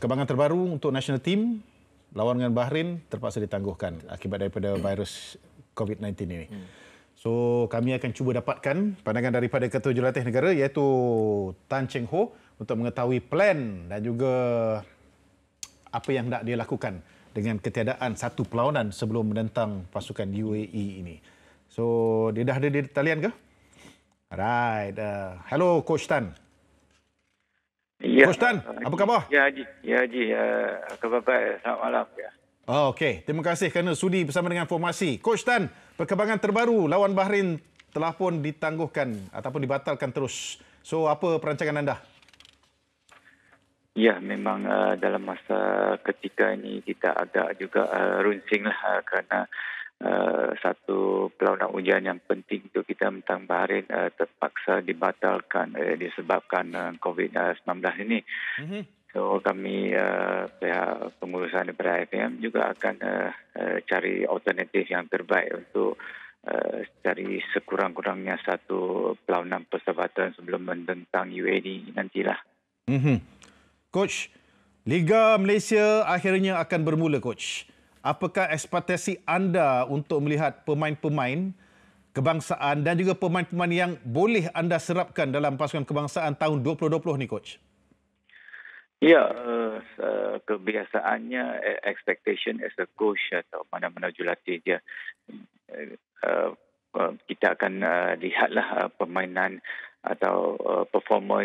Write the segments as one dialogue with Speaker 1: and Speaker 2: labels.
Speaker 1: Perkembangan terbaru untuk national team lawan dengan Bahrain terpaksa ditangguhkan akibat daripada virus COVID-19 ini. So kami akan cuba dapatkan pandangan daripada Ketua Jurulatih Negara iaitu Tan Cheng Ho untuk mengetahui plan dan juga apa yang nak dia lakukan dengan ketiadaan satu perlawanan sebelum menentang pasukan UAE ini. So dia dah ada di talian ke? Alright, Uh, hello Coach Tan.
Speaker 2: Ya. Bustan, ya, apa khabar? Ya, Haji. Ya, Haji. Uh, apa khabar? Selamat malam. Ya.
Speaker 1: Oh, okey. Terima kasih kerana sudi bersama dengan formasi. Coach Tan, perkembangan terbaru lawan Bahrain telah pun ditangguhkan ataupun dibatalkan terus. So, apa perancangan anda?
Speaker 2: Ya, memang uh, dalam masa ketika ini kita agak juga uh, ah, runcing lah kerana Uh, satu pelawanan ujian yang penting untuk kita tentang Bahrain uh, terpaksa dibatalkan uh, disebabkan uh, COVID-19 ini. Mm-hmm. So kami uh, pihak pengurusan daripada IFM juga akan uh, uh, cari alternatif yang terbaik untuk uh, cari sekurang-kurangnya satu pelawanan persahabatan sebelum mendentang UAE nantilah.
Speaker 1: Mm-hmm. Coach, Liga Malaysia akhirnya akan bermula Coach apakah ekspektasi anda untuk melihat pemain-pemain kebangsaan dan juga pemain-pemain yang boleh anda serapkan dalam pasukan kebangsaan tahun 2020 ni coach?
Speaker 2: Ya, eh, eh, kebiasaannya eh, expectation as a coach atau mana-mana jurulatih dia kita akan lihatlah permainan atau performa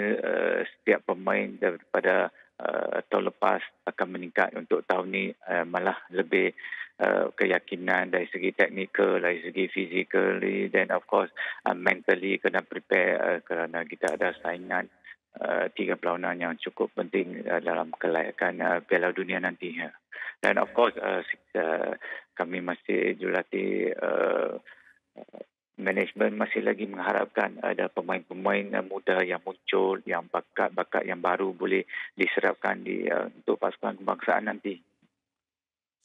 Speaker 2: setiap pemain daripada uh, tahun lepas akan meningkat untuk tahun ni uh, malah lebih uh, keyakinan dari segi teknikal dari segi fizikal dan of course uh, mentally kena prepare uh, kerana kita ada saingan Uh, tiga pelawanan yang cukup penting uh, dalam kelayakan uh, Piala Dunia nanti. Ya. Dan of course uh, kita, kami masih julati uh, manajemen masih lagi mengharapkan ada pemain-pemain uh, muda yang muncul yang bakat-bakat yang baru boleh diserapkan di uh, untuk pasukan kebangsaan nanti.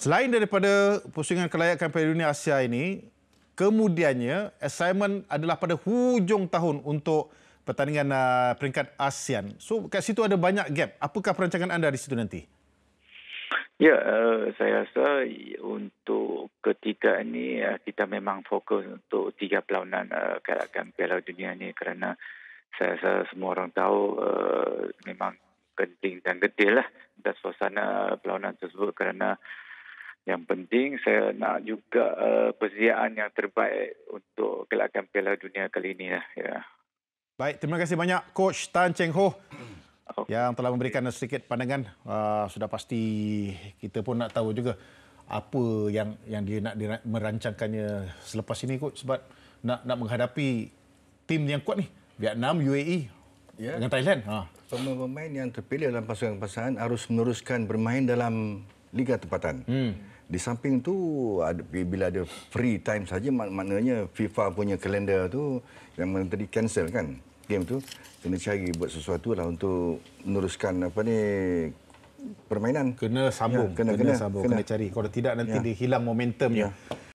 Speaker 1: Selain daripada pusingan kelayakan Piala Dunia Asia ini, kemudiannya assignment adalah pada hujung tahun untuk pertandingan uh, peringkat ASEAN. So kat situ ada banyak gap. Apakah perancangan anda di situ nanti?
Speaker 2: Ya, uh, saya rasa untuk ketiga ini uh, eh, kita memang fokus untuk tiga pelawanan uh, eh, kerajaan Piala Dunia ini kerana saya rasa semua orang tahu uh, memang penting dan getil lah dan suasana pelawanan tersebut kerana yang penting saya nak juga uh, persediaan yang terbaik untuk kelakuan Piala Dunia kali ini lah. Ya.
Speaker 1: Baik, terima kasih banyak Coach Tan Cheng Ho yang telah memberikan sedikit pandangan uh, sudah pasti kita pun nak tahu juga apa yang yang dia nak dia merancangkannya selepas ini kot sebab nak nak menghadapi tim yang kuat ni Vietnam UAE yeah. dengan Thailand ha pemain-pemain yang terpilih dalam pasukan-pasukan harus meneruskan bermain dalam liga tempatan hmm. di samping tu ada, bila ada free time saja mak maknanya FIFA punya kalender tu yang menteri cancel kan game tu kena cari buat sesuatu lah untuk meneruskan apa ni permainan kena sambung ya, kena, kena, kena sambung kena, kena cari kalau tidak nanti ya. dia hilang momentumnya ya.